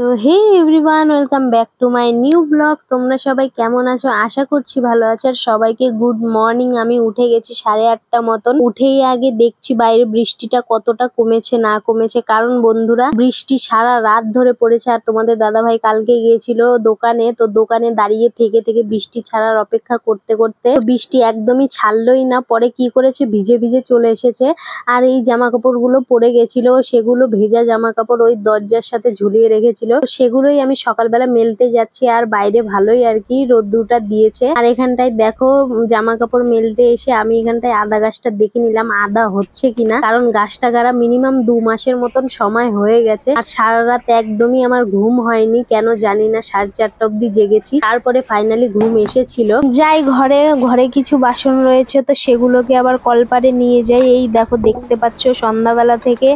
তো hey everyone welcome back to my new blog তোমরা সবাই কেমন আছো আশা করছি ভালো আছো আর সবাইকে গুড মর্নিং আমি উঠে গেছি সাড়ে আটটা মতন উঠেই আগে দেখছি বাইরে বৃষ্টিটা কতটা কমেছে না কমেছে কারণ বন্ধুরা বৃষ্টি সারা রাত ধরে পড়েছে আর তোমাদের দাদাভাই কালকে গিয়েছিল দোকানে তো দোকানে দাঁড়িয়ে থেকে থেকে বৃষ্টি ছাড়ার অপেক্ষা করতে করতে বৃষ্টি একদমই ছাড়লোই না পরে কি করেছে ভিজে ভিজে চলে এসেছে আর এই জামা কাপড়গুলো পরে গেছিল সেগুলো ভেজা জামা কাপড় ওই দরজার সাথে ঝুলিয়ে রেখেছিল ছিল সেগুলোই আমি সকালবেলা মেলতে যাচ্ছি আর বাইরে ভালোই আর কি রোদ্দুরটা দিয়েছে আর এখানটায় দেখো জামা কাপড় মেলতে এসে আমি এখানটায় আদা গাছটা দেখে নিলাম আদা হচ্ছে কিনা কারণ গাছটা গাড়া মিনিমাম দু মাসের মতন সময় হয়ে গেছে আর সারা রাত একদমই আমার ঘুম হয়নি কেন জানি না সাড়ে চারটা অব্দি জেগেছি তারপরে ফাইনালি ঘুম এসেছিল যাই ঘরে ঘরে কিছু বাসন রয়েছে তো সেগুলোকে আবার কলপারে নিয়ে যাই এই দেখো দেখতে পাচ্ছ সন্ধ্যাবেলা থেকে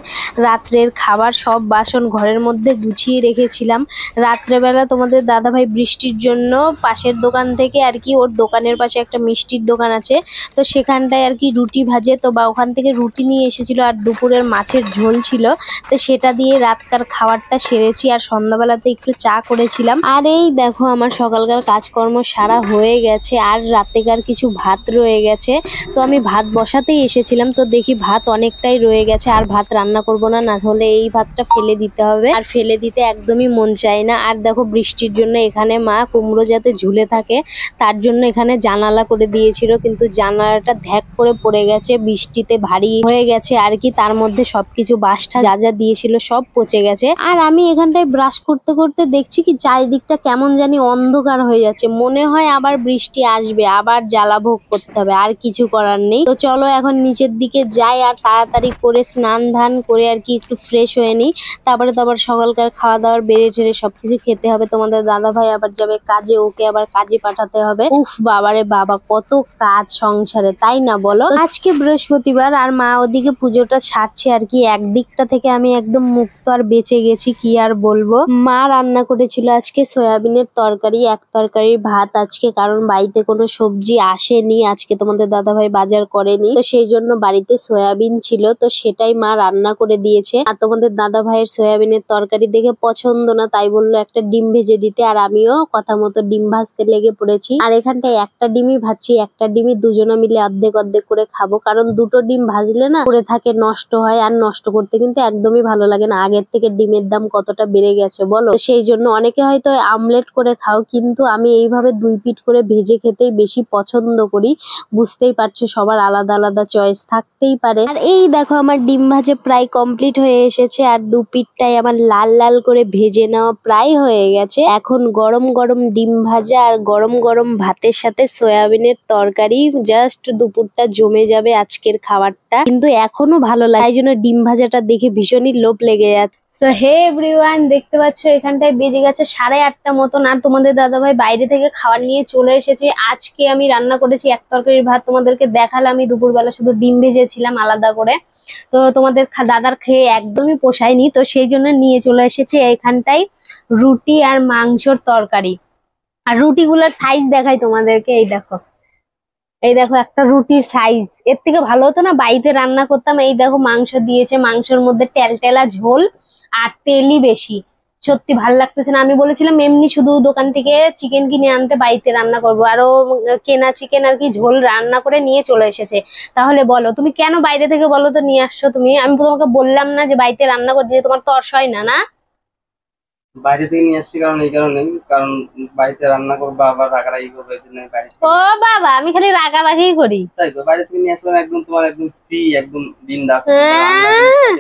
রাত্রের খাবার সব বাসন ঘরের মধ্যে গুছিয়ে রেখে দেখেছিলাম রাত্রেবেলা তোমাদের দাদাভাই বৃষ্টির জন্য পাশের দোকান থেকে আর কি ওর দোকানের পাশে একটা মিষ্টির দোকান আছে তো সেখানটায় আর কি রুটি ভাজে তো বা ওখান থেকে রুটি নিয়ে এসেছিল আর দুপুরের মাছের ঝোল ছিল তো সেটা দিয়ে রাতকার খাবারটা সেরেছি আর সন্ধ্যাবেলাতে একটু চা করেছিলাম আর এই দেখো আমার সকালকার কাজকর্ম সারা হয়ে গেছে আর রাতেকার কিছু ভাত রয়ে গেছে তো আমি ভাত বসাতেই এসেছিলাম তো দেখি ভাত অনেকটাই রয়ে গেছে আর ভাত রান্না করব না না হলে এই ভাতটা ফেলে দিতে হবে আর ফেলে দিতে এক একদমই মন চায় না আর দেখো বৃষ্টির জন্য এখানে মা কুমড়ো যাতে ঝুলে থাকে তার জন্য এখানে জানালা করে দিয়েছিল কিন্তু জানালাটা ধ্যাক করে পড়ে গেছে বৃষ্টিতে ভারী হয়ে গেছে আর কি তার মধ্যে সবকিছু বাসটা যা যা দিয়েছিল সব পচে গেছে আর আমি এখানটায় ব্রাশ করতে করতে দেখছি কি চারিদিকটা কেমন জানি অন্ধকার হয়ে যাচ্ছে মনে হয় আবার বৃষ্টি আসবে আবার জ্বালা ভোগ করতে হবে আর কিছু করার নেই তো চলো এখন নিচের দিকে যাই আর তাড়াতাড়ি করে স্নান ধান করে আর কি একটু ফ্রেশ হয়ে নিই তারপরে তো আবার সকালকার খাওয়া দাওয়া আবার বেড়ে টেড়ে সবকিছু খেতে হবে তোমাদের দাদা ভাই আবার যাবে কাজে ওকে আবার কাজে পাঠাতে হবে উফ বাবারে বাবা কত কাজ সংসারে তাই না বলো আজকে বৃহস্পতিবার আর মা ওদিকে পুজোটা সারছে আর কি একদিকটা থেকে আমি একদম মুক্ত আর বেঁচে গেছি কি আর বলবো মা রান্না করেছিল আজকে সয়াবিনের তরকারি এক তরকারি ভাত আজকে কারণ বাড়িতে কোনো সবজি আসেনি আজকে তোমাদের দাদা ভাই বাজার করেনি তো সেই জন্য বাড়িতে সয়াবিন ছিল তো সেটাই মা রান্না করে দিয়েছে আর তোমাদের দাদা ভাইয়ের সয়াবিনের তরকারি দেখে পছন্দ পছন্দ না তাই বললো একটা ডিম ভেজে দিতে আর আমিও কথা মতো ডিম ভাজতে লেগে পড়েছি আর এখানটায় একটা ডিমই ভাজছি একটা ডিমই দুজনা মিলে অর্ধেক অর্ধেক করে খাবো কারণ দুটো ডিম ভাজলে না পরে থাকে নষ্ট হয় আর নষ্ট করতে কিন্তু একদমই ভালো লাগে না আগের থেকে ডিমের দাম কতটা বেড়ে গেছে বলো সেই জন্য অনেকে হয়তো আমলেট করে খাও কিন্তু আমি এইভাবে দুই পিট করে ভেজে খেতেই বেশি পছন্দ করি বুঝতেই পারছো সবার আলাদা আলাদা চয়েস থাকতেই পারে আর এই দেখো আমার ডিম ভাজে প্রায় কমপ্লিট হয়ে এসেছে আর দু পিঠটাই আমার লাল লাল করে ভেজে নেওয়া প্রায় হয়ে গেছে এখন গরম গরম ডিম ভাজা আর গরম গরম ভাতের সাথে সয়াবিনের তরকারি জাস্ট দুপুরটা জমে যাবে আজকের খাবারটা কিন্তু এখনো ভালো লাগে তাই জন্য ডিম ভাজাটা দেখে ভীষণই লোভ লেগে যাচ্ছে তো হে এভরিওয়ান দেখতে পাচ্ছ এখানটায় বেজে গেছে সাড়ে আটটা মতন আর তোমাদের দাদাভাই বাইরে থেকে খাবার নিয়ে চলে এসেছে আজকে আমি রান্না করেছি এক তরকারির ভাত তোমাদেরকে দেখালাম আমি দুপুরবেলা শুধু ডিম ভেজেছিলাম আলাদা করে তো তোমাদের দাদার খেয়ে একদমই পোষায়নি তো সেই জন্য নিয়ে চলে এসেছে এখানটাই রুটি আর মাংসর তরকারি আর রুটিগুলোর সাইজ দেখাই তোমাদেরকে এই দেখো এই দেখো একটা রুটির সাইজ এর থেকে ভালো হতো না বাড়িতে রান্না করতাম এই দেখো মাংস দিয়েছে মাংসের মধ্যে টেলটেলা ঝোল আর তেলই বেশি সত্যি ভাল লাগতেছে না আমি বলেছিলাম এমনি শুধু দোকান থেকে চিকেন কিনে আনতে বাড়িতে রান্না করবো আরো কেনা চিকেন আর কি ঝোল রান্না করে নিয়ে চলে এসেছে তাহলে বলো তুমি কেন বাইরে থেকে বলো তো নিয়ে আসছো তুমি আমি তোমাকে বললাম না যে বাড়িতে রান্না করতে তোমার তর্স হয় না না বাইরে থেকে নিয়ে আসছি কারণ এই কারণ রান্না আবার রাগারাগি এই জন্য বাইরে ও বাবা আমি খালি রাগারাগি করি তাই তো বাইরে থেকে নিয়ে আসলাম একদম তোমার একদম ফ্রি একদম হ্যাঁ।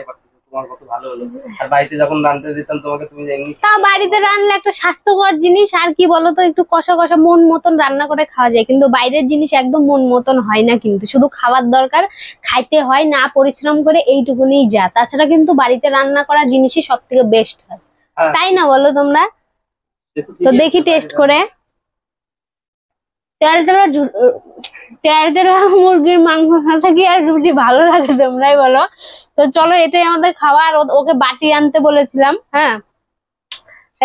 তোমার কত ভালো হলো আর যখন রান্নাতে দিতাম তোমাকে তুমি এমনি তা বাড়িতে রান্না একটা স্বাস্থ্যকর জিনিস আর কি বলতো একটু কষা কষা মন মতন রান্না করে খাওয়া যায় কিন্তু বাইরের জিনিস একদম মন মতন হয় না কিন্তু শুধু খাওয়ার দরকার খাইতে হয় না পরিশ্রম করে এইটুকুনি যা তাছাড়া কিন্তু বাড়িতে রান্না করা জিনিসই সব থেকে বেস্ট হয় তাই না বলো তোমরা তো দেখি টেস্ট করে তেলটেলা তেলটেলা মুরগির মাংস থাকি আর রুটি ভালো লাগে তোমরাই বলো তো চলো এটাই আমাদের খাওয়ার ওকে বাটি আনতে বলেছিলাম হ্যাঁ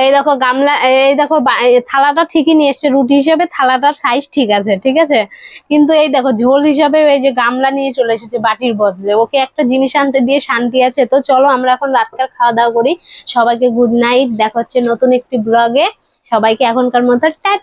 এই দেখো গামলা এই দেখো থালাটা ঠিকই নিয়ে এসছে রুটি হিসাবে থালাটার সাইজ ঠিক আছে ঠিক আছে কিন্তু এই দেখো ঝোল হিসাবে এই যে গামলা নিয়ে চলে এসেছে বাটির বদলে ওকে একটা জিনিস আনতে দিয়ে শান্তি আছে তো চলো আমরা এখন রাতকার খাওয়া দাওয়া করি সবাইকে গুড নাইট দেখা হচ্ছে নতুন একটি ব্লগে সবাইকে এখনকার মতো